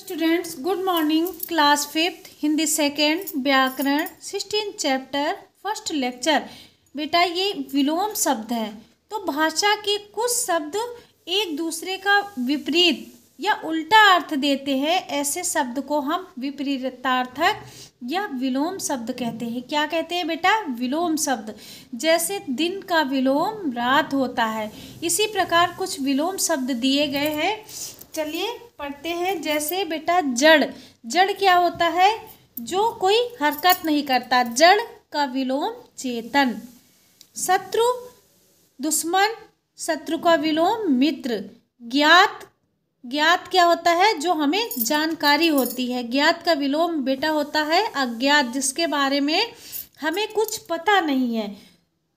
students good morning class fifth Hindi second व्याकरण sixteen chapter first lecture बेटा ये विलोम शब्द है तो भाषा के कुछ शब्द एक दूसरे का विपरीत या उल्टा अर्थ देते हैं ऐसे शब्द को हम विपरीतार्थक या विलोम शब्द कहते हैं क्या कहते हैं बेटा विलोम शब्द जैसे दिन का विलोम रात होता है इसी प्रकार कुछ विलोम शब्द दिए गए हैं चलिए पढ़ते हैं जैसे बेटा जड़ जड़ क्या होता है जो कोई हरकत नहीं करता जड़ का विलोम चेतन शत्रु दुश्मन शत्रु का विलोम मित्र ज्ञात ज्ञात क्या होता है जो हमें जानकारी होती है ज्ञात का विलोम बेटा होता है अज्ञात जिसके बारे में हमें कुछ पता नहीं है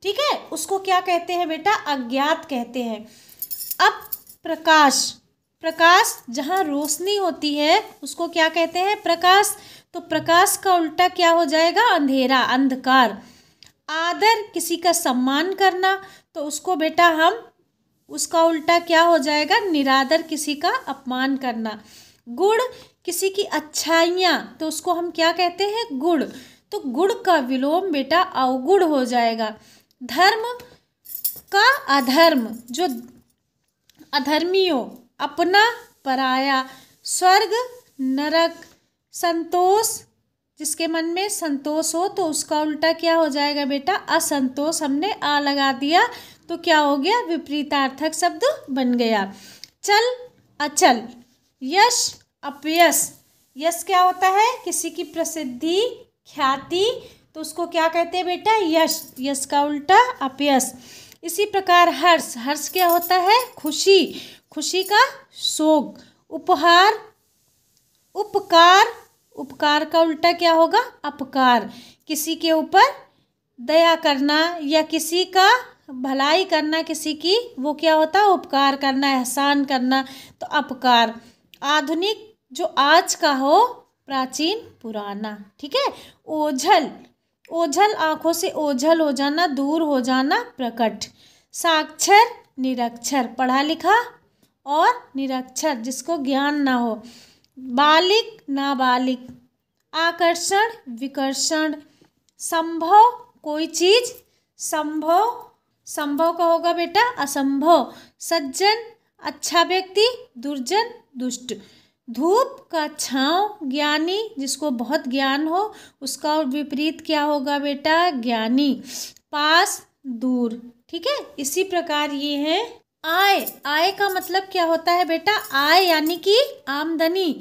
ठीक है उसको क्या कहते हैं बेटा अज्ञात कहते हैं अब प्रकाश प्रकाश जहाँ रोशनी होती है उसको क्या कहते हैं प्रकाश तो प्रकाश का उल्टा क्या हो जाएगा अंधेरा अंधकार आदर किसी का सम्मान करना तो उसको बेटा हम उसका उल्टा क्या हो जाएगा निरादर किसी का अपमान करना गुड़ किसी की अच्छाइयाँ तो उसको हम क्या कहते हैं गुड़ तो गुड़ का विलोम बेटा अवगुण हो जाएगा धर्म का अधर्म जो अधर्मियों अपना पराया स्वर्ग नरक संतोष जिसके मन में संतोष हो तो उसका उल्टा क्या हो जाएगा बेटा असंतोष हमने आ लगा दिया तो क्या हो गया विपरीतार्थक शब्द बन गया चल अचल यश अपयश यश क्या होता है किसी की प्रसिद्धि ख्याति तो उसको क्या कहते हैं बेटा यश यश का उल्टा अपयश इसी प्रकार हर्ष हर्ष क्या होता है खुशी खुशी का शोक उपहार उपकार उपकार का उल्टा क्या होगा अपकार किसी के ऊपर दया करना या किसी का भलाई करना किसी की वो क्या होता है उपकार करना एहसान करना तो अपकार आधुनिक जो आज का हो प्राचीन पुराना ठीक है ओझल ओझल आँखों से ओझल हो जाना दूर हो जाना प्रकट साक्षर निरक्षर पढ़ा लिखा और निरक्षर जिसको ज्ञान ना हो बालिक नाबालिक आकर्षण विकर्षण संभव कोई चीज संभव संभव का होगा बेटा असंभव सज्जन अच्छा व्यक्ति दुर्जन दुष्ट धूप का छाँव ज्ञानी जिसको बहुत ज्ञान हो उसका विपरीत क्या होगा बेटा ज्ञानी पास दूर ठीक है इसी प्रकार ये है आय आय का मतलब क्या होता है बेटा आय यानी कि आमदनी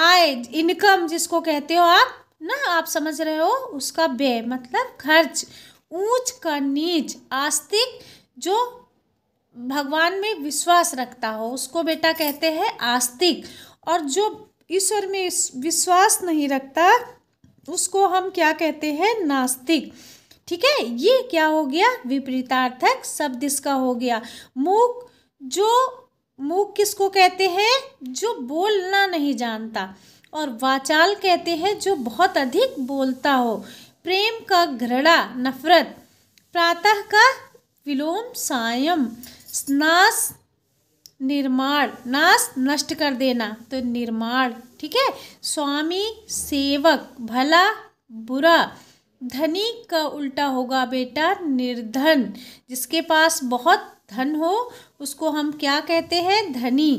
आय इनकम जिसको कहते हो आप ना आप समझ रहे हो उसका व्यय मतलब खर्च ऊंच का नीच आस्तिक जो भगवान में विश्वास रखता हो उसको बेटा कहते हैं आस्तिक और जो ईश्वर में विश्वास नहीं रखता उसको हम क्या कहते हैं नास्तिक ठीक है ये क्या हो गया विपरीतार्थक शब्द इसका हो गया मूक जो मूक किसको कहते हैं जो बोलना नहीं जानता और वाचाल कहते हैं जो बहुत अधिक बोलता हो प्रेम का घृणा नफरत प्रातः का विलोम सायम नाश निर्माण नाश नष्ट कर देना तो निर्माण ठीक है स्वामी सेवक भला बुरा धनी का उल्टा होगा बेटा निर्धन जिसके पास बहुत धन हो उसको हम क्या कहते हैं धनी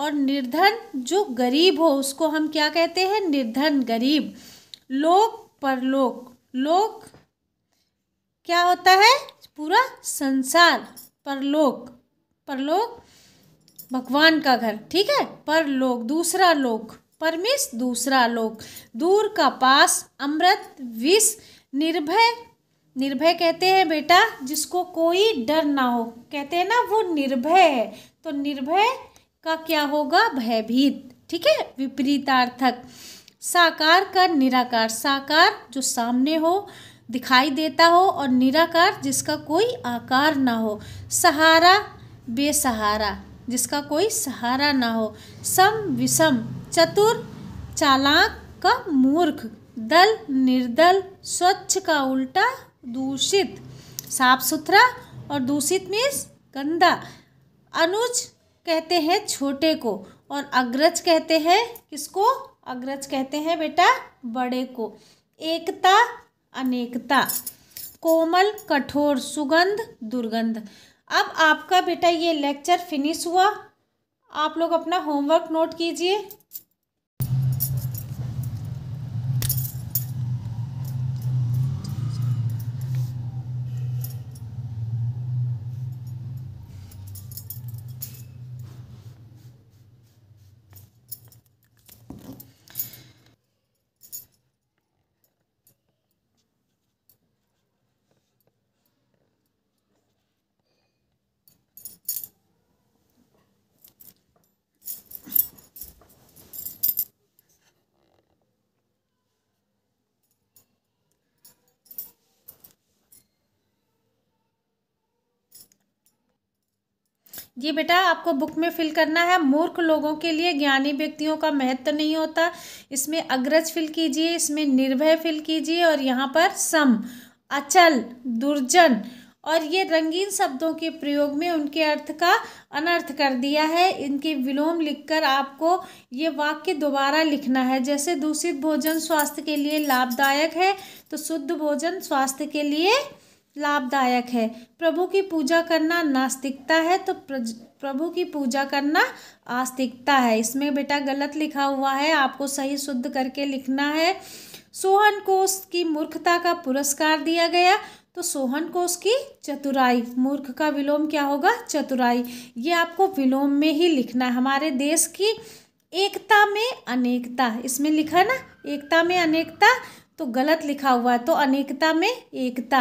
और निर्धन जो गरीब हो उसको हम क्या कहते हैं निर्धन गरीब लोक परलोक लोक क्या होता है पूरा संसार परलोक परलोक भगवान का घर ठीक है परलोक दूसरा लोक परमिश दूसरा लोक दूर का पास अमृत विष निर्भय निर्भय कहते हैं बेटा जिसको कोई डर ना हो कहते हैं ना वो निर्भय है तो निर्भय का क्या होगा भयभीत ठीक है विपरीतार्थक साकार का निराकार साकार जो सामने हो दिखाई देता हो और निराकार जिसका कोई आकार ना हो सहारा बेसहारा जिसका कोई सहारा ना हो सम विषम चतुर चालाक का मूर्ख दल निर्दल स्वच्छ का उल्टा दूषित साफ सुथरा और दूषित मीन्स गंदा अनुज कहते हैं छोटे को और अग्रज कहते हैं किसको अग्रज कहते हैं बेटा बड़े को एकता अनेकता कोमल कठोर सुगंध दुर्गंध अब आपका बेटा ये लेक्चर फिनिश हुआ आप लोग अपना होमवर्क नोट कीजिए ये बेटा आपको बुक में फिल करना है मूर्ख लोगों के लिए ज्ञानी व्यक्तियों का महत्व नहीं होता इसमें अग्रज फिल कीजिए इसमें निर्भय फिल कीजिए और यहाँ पर सम अचल दुर्जन और ये रंगीन शब्दों के प्रयोग में उनके अर्थ का अनर्थ कर दिया है इनके विलोम लिखकर आपको ये वाक्य दोबारा लिखना है जैसे दूषित भोजन स्वास्थ्य के लिए लाभदायक है तो शुद्ध भोजन स्वास्थ्य के लिए लाभदायक है प्रभु की पूजा करना नास्तिकता है तो प्रज प्रभु की पूजा करना आस्तिकता है इसमें बेटा गलत लिखा हुआ है आपको सही शुद्ध करके लिखना है सोहन को उसकी मूर्खता का पुरस्कार दिया गया तो सोहन को उसकी चतुराई मूर्ख का विलोम क्या होगा चतुराई ये आपको विलोम में ही लिखना है हमारे देश की एकता में अनेकता इसमें लिखा ना एकता में अनेकता तो गलत लिखा हुआ है तो अनेकता में एकता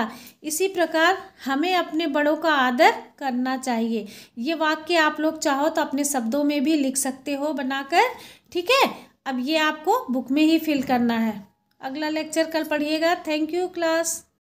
इसी प्रकार हमें अपने बड़ों का आदर करना चाहिए ये वाक्य आप लोग चाहो तो अपने शब्दों में भी लिख सकते हो बनाकर ठीक है अब ये आपको बुक में ही फिल करना है अगला लेक्चर कल पढ़िएगा थैंक यू क्लास